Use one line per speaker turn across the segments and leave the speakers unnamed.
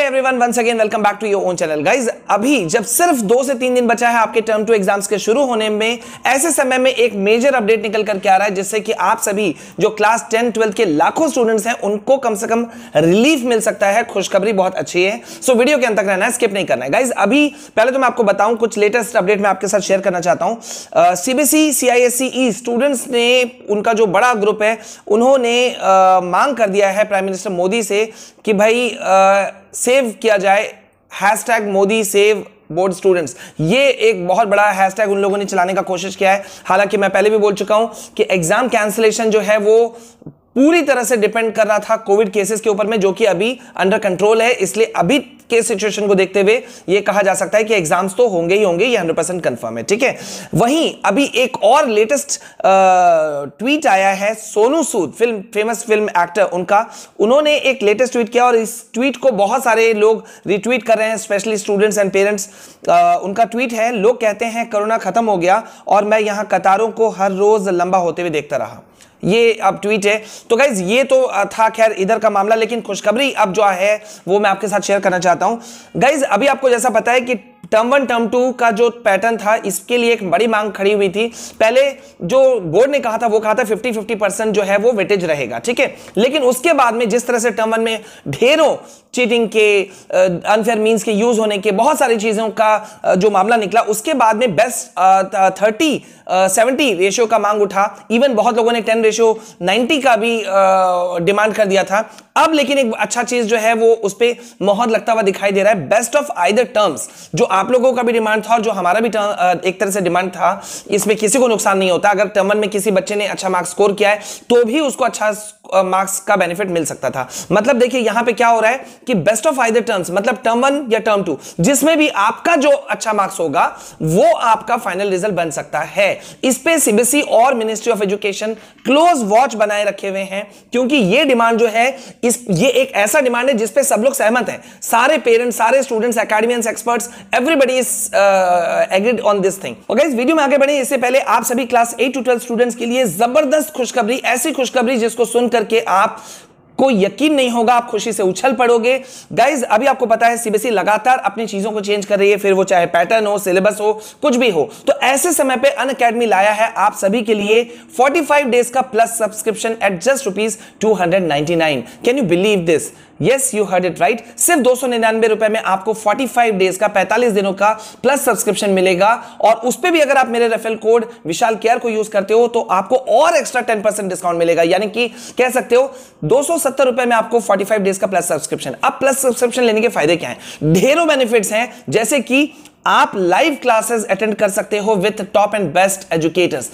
Everyone once again welcome back to your own channel guys अभी जब सिर्फ दो से तीन दिन बचा है आपके टर्म टू एग्जाम्स के शुरू होने में ऐसे समय में एक मेजर अपडेट निकल करके आ रहा है जिससे कि आप सभी जो क्लास टेन ट्वेल्थ के लाखों स्टूडेंट्स हैं उनको कम से कम रिलीफ मिल सकता है खुशखबरी बहुत अच्छी है सो so, वीडियो के अंत तक रहना है स्किप नहीं करना है गाइज अभी पहले तो मैं आपको बताऊं कुछ लेटेस्ट अपडेट मैं आपके साथ शेयर करना चाहता हूं सीबीएसई सीआईएसई स्टूडेंट्स ने उनका जो बड़ा ग्रुप है उन्होंने uh, मांग कर दिया है प्राइम मिनिस्टर मोदी से कि भाई uh, सेव किया जाए hashtag Modi save board students ये एक बहुत बड़ा हैशटैग उन लोगों ने चलाने का कोशिश किया है हालांकि मैं पहले भी बोल चुका हूं कि एग्जाम कैंसिलेशन जो है वो पूरी तरह से डिपेंड कर रहा था कोविड केसेस के ऊपर में जो कि अभी अंडर कंट्रोल है इसलिए अभी के सिचुएशन को देखते हुए यह कहा जा सकता है कि एग्जाम्स तो होंगे ही होंगे ये 100 परसेंट कंफर्म है ठीक है वहीं अभी एक और लेटेस्ट ट्वीट आया है Sonu Sood film famous film actor उनका उन्होंने एक लेटेस्ट ट्वीट किया और इस ट्वीट को बहुत सारे लोग रिट्वीट कर रहे हैं स्पेशली स्टूडेंट्स एंड पेरेंट्स उनका ट्वीट है लोग कहते हैं कोरोना खत्म हो गया और मैं यहाँ कतारों को हर रोज लंबा होते हुए देखता रहा ये अब ट्वीट है तो गाइज ये तो था खैर इधर का मामला लेकिन खुशखबरी अब जो है वो मैं आपके साथ शेयर करना चाहता हूँ गाइज अभी आपको जैसा पता है कि टर्म वन टर्म टू का जो पैटर्न था इसके लिए एक बड़ी मांग खड़ी हुई थी पहले जो बोर्ड ने कहा था वो कहा था फिफ्टी फिफ्टी परसेंट जो है वो वेटेज रहेगा ठीक है लेकिन उसके बाद में जिस तरह से टर्म वन में ढेरों चीटिंग के अनफेयर मीन्स के यूज होने के बहुत सारी चीजों का जो मामला निकला उसके बाद में बेस्ट थर्टी सेवेंटी रेशियो का मांग उठा इवन बहुत लोगों ने टेन रेशियो नाइनटी का भी डिमांड कर दिया था अब लेकिन एक अच्छा चीज जो है वो उस पर मोहर लगता हुआ दिखाई दे रहा है बेस्ट ऑफ आई टर्म्स जो आप आप लोगों का भी डिमांड था और जो हमारा भी एक तरह से डिमांड था इसमें किसी को नुकसान नहीं होता अगर टर्मन में किसी बच्चे ने अच्छा मार्क्स स्कोर किया है तो भी उसको अच्छा मार्क्स का बेनिफिट मिल सकता था मतलब देखिए यहां पे क्या हो रहा है कि बेस्ट ऑफ आई टर्म्स मतलब टर्म वन या टर्म टू जिसमें भी आपका जो अच्छा मार्क्स होगा वो आपका फाइनल रिजल्ट बन सकता है इस पे सीबीएसई और ministry of education close watch बनाए रखे हुए हैं क्योंकि ये डिमांड जो है इस ये एक ऐसा डिमांड है जिसपे सब लोग सहमत हैं सारे पेरेंट्स सारे students academians experts every everybody is uh, agreed on this thing. और गाइस वीडियो में आगे बढ़े इससे पहले आप सभी क्लास 8 टू 12 स्टूडेंट्स के लिए जबरदस्त खुशखबरी ऐसी खुशखबरी जिसको सुन करके आप को यकीन नहीं होगा आप खुशी से उछल पड़ोगे गाइज अभी आपको पता है सीबीएसई लगातार अपनी चीजों को चेंज कर रही है फिर वो चाहे पैटर्न हो सिलेबस हो कुछ भी हो तो ऐसे समय पे अन अकेडमी लाया है आप सभी के लिए 45 डेज का plus subscription at just rupees two can you believe this yes you heard it right सिर्फ दो रुपए में आपको 45 डेज का 45 दिनों का प्लस सब्सक्रिप्शन मिलेगा और उस पर भी अगर आप मेरे रेफरल कोड विशाल केयर को यूज करते हो तो आपको और एक्स्ट्रा 10% डिस्काउंट मिलेगा यानी कि कह सकते हो दो रुपए में आपको 45 डेज का प्लस सब्सक्रिप्शन अब प्लस सब्सक्रिप्शन लेने के फायदे क्या है ढेरों बेनिफिट्स हैं जैसे कि आप लाइव क्लासेस अटेंड कर सकते हो with top and best educators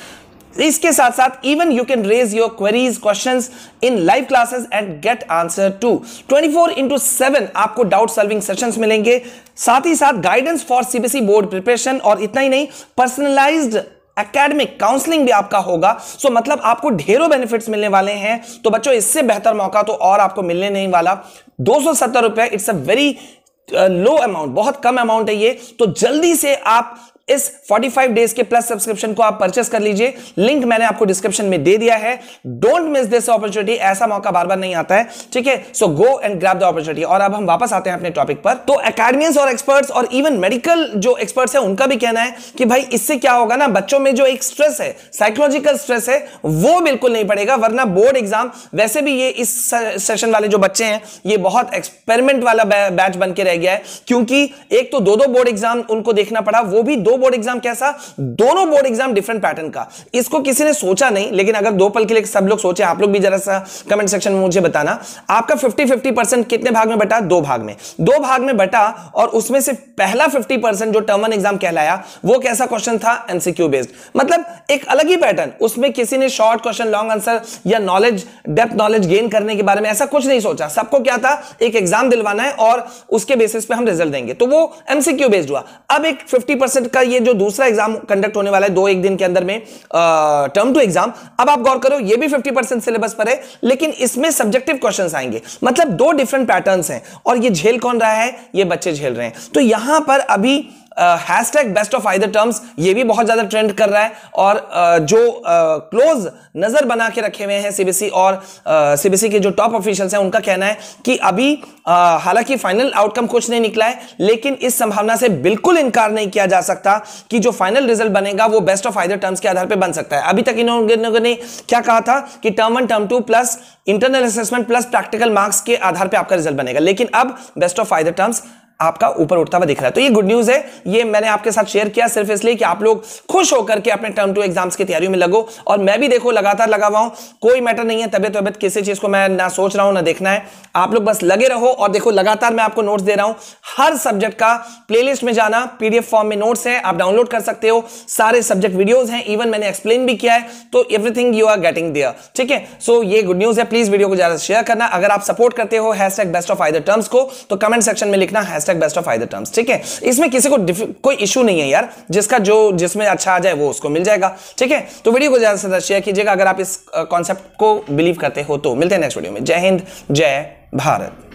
इसके साथ साथ even you can raise your queries questions in live classes and get answer to 24 four into seven आपको डाउट सॉल्विंग सेशंस मिलेंगे साथ ही साथ guidance for CBSE board preparation और इतना ही नहीं पर्सनलाइज्ड एकेडमिक काउंसलिंग भी आपका होगा सो so, मतलब आपको ढेरों बेनिफिट्स मिलने वाले हैं तो बच्चों इससे बेहतर मौका तो और आपको मिलने नहीं वाला दो सौ सत्तर रुपए it's a very low amount बहुत कम अमाउंट है ये तो जल्दी से आप इस 45 डेज के प्लस सब्सक्रिप्शन को आप परचेस कर लीजिए लिंक मैंने आपको डिस्क्रिप्शन में दे दिया है डोंट मिस दिस अपॉर्चुनिटी ऐसा मौका बार बार नहीं आता है ठीक है so go and grab the opportunity और अब हम वापस आते हैं अपने टॉपिक पर तो अकेडमियंस और एक्सपर्ट्स और इवन मेडिकल जो एक्सपर्ट्स है उनका भी कहना है कि भाई इससे क्या होगा ना बच्चों में जो एक स्ट्रेस है साइकोलॉजिकल स्ट्रेस है वो बिल्कुल नहीं पड़ेगा वरना बोर्ड एग्जाम वैसे भी ये इस सेशन वाले जो बच्चे हैं ये बहुत एक्सपेरिमेंट वाला बैच बन के रह गया है क्योंकि एक तो दो दो बोर्ड एग्जाम उनको देखना पड़ा वो भी दो बोर्ड एग्जाम कैसा दोनों बोर्ड एग्जाम डिफरेंट पैटर्न का इसको किसी ने सोचा नहीं लेकिन अगर दो पल के लिए सब लोग सोचे आप लोग भी जरा सा कमेंट सेक्शन में मुझे बताना आपका फिफ्टी फिफ्टी परसेंट कितने भाग में बटा दो भाग में दो भाग में बटा और उसमें से पहला फिफ्टी परसेंट जो टर्मन एग्जाम कहलाया वो कैसा क्वेश्चन था एनसीक्यू बेस्ड मतलब एक अलग ही पैटर्न उसमें किसी ने शॉर्ट क्वेश्चन लॉन्ग आंसर या नॉलेज डेप्थ नॉलेज गेन करने के बारे में ऐसा कुछ नहीं सोचा सबको क्या था एक एग्जाम दिलवाना है और उसके बेसिस पे हम रिजल्ट देंगे तो वो एमसीक्यू बेस्ड हुआ अब एक 50 परसेंट का ये जो दूसरा एग्जाम कंडक्ट होने वाला है दो एक दिन के अंदर में टर्म टू एग्जाम अब आप गौर करो ये भी 50 परसेंट सिलेबस पर है लेकिन इसमें सब्जेक्टिव क्वेश्चंस आएंगे मतलब दो डिफरेंट पैटर्न्स हैं और ये झेल कौन रहा है ये बच्चे झेल रहे हैं तो यहां पर अभी hashtag best of either terms ये भी बहुत ज्यादा ट्रेंड कर रहा है और uh, जो क्लोज uh, नजर बना के रखे हुए हैं सीबीसी और सीबीसी uh, के जो टॉप ऑफिशियल्स हैं उनका कहना है कि अभी uh, हालांकि फाइनल आउटकम कुछ नहीं निकला है लेकिन इस संभावना से बिल्कुल इनकार नहीं किया जा सकता कि जो फाइनल रिजल्ट बनेगा वो बेस्ट ऑफ आइदर टर्म्स के आधार पर बन सकता है अभी तक इन्होंने क्या कहा था कि term one term two plus internal assessment plus practical marks के आधार पर आपका रिजल्ट बनेगा लेकिन अब बेस्ट ऑफ आइदर टर्म्स आपका ऊपर उठता हुआ दिख रहा है तो ये गुड न्यूज है ये मैंने आपके साथ शेयर किया सिर्फ इसलिए कि आप लोग खुश होकर के अपने टर्म टू एग्जाम्स की तैयारी में लगो और मैं भी देखो लगातार लगा हुआ हूं कोई मैटर नहीं है तबियत वबियत किसी चीज को मैं ना सोच रहा हूं ना देखना है आप लोग बस लगे रहो और देखो लगातार मैं आपको नोट्स दे रहा हूं हर सब्जेक्ट का प्ले में जाना पीडीएफ फॉर्म में नोट्स है आप डाउनलोड कर सकते हो सारे सब्जेक्ट वीडियोज हैं इवन मैंने एक्सप्लेन भी किया है तो everything you are getting there ठीक है सो ये गुड न्यूज है प्लीज वीडियो को ज्यादा शेयर करना अगर आप सपोर्ट करते हो hash best of I terms को तो कमेंट सेक्शन में लिखना hash hashtag best of either terms ठीक है इसमें किसी को कोई इशू नहीं है यार जिसका जो जिसमें अच्छा आ जाए वो उसको मिल जाएगा ठीक है तो वीडियो को ज्यादा से ज्यादा शेयर कीजिएगा अगर आप इस कॉन्सेप्ट को बिलीव करते हो तो मिलते हैं नेक्स्ट वीडियो में जय हिंद जय भारत